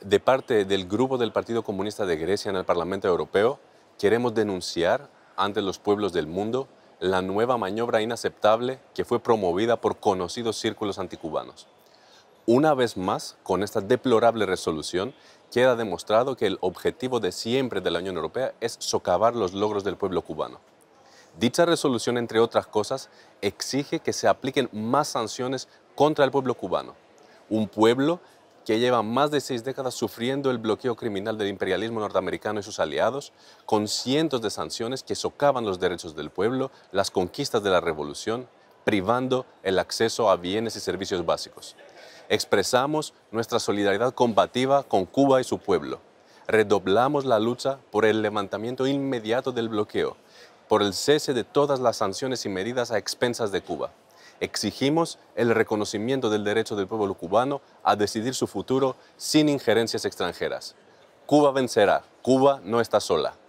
de parte del grupo del Partido Comunista de Grecia en el Parlamento Europeo, queremos denunciar ante los pueblos del mundo la nueva maniobra inaceptable que fue promovida por conocidos círculos anticubanos. Una vez más, con esta deplorable resolución, queda demostrado que el objetivo de siempre de la Unión Europea es socavar los logros del pueblo cubano. Dicha resolución, entre otras cosas, exige que se apliquen más sanciones contra el pueblo cubano, un pueblo que lleva más de seis décadas sufriendo el bloqueo criminal del imperialismo norteamericano y sus aliados, con cientos de sanciones que socavan los derechos del pueblo, las conquistas de la revolución, privando el acceso a bienes y servicios básicos. Expresamos nuestra solidaridad combativa con Cuba y su pueblo. Redoblamos la lucha por el levantamiento inmediato del bloqueo, por el cese de todas las sanciones y medidas a expensas de Cuba. Exigimos el reconocimiento del derecho del pueblo cubano a decidir su futuro sin injerencias extranjeras. Cuba vencerá, Cuba no está sola.